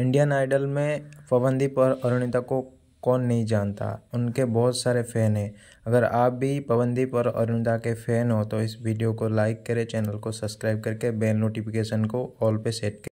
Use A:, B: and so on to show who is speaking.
A: Indian idol में पवनदीप और अरुणिता को कौन नहीं जानता उनके बहुत सारे फ़ैन हैं अगर आप भी पवनदीप और अरुणिता के फ़ैन हो तो इस वीडियो को लाइक करें चैनल को सब्सक्राइब करके बेल नोटिफिकेशन को ऑल पे सेट करें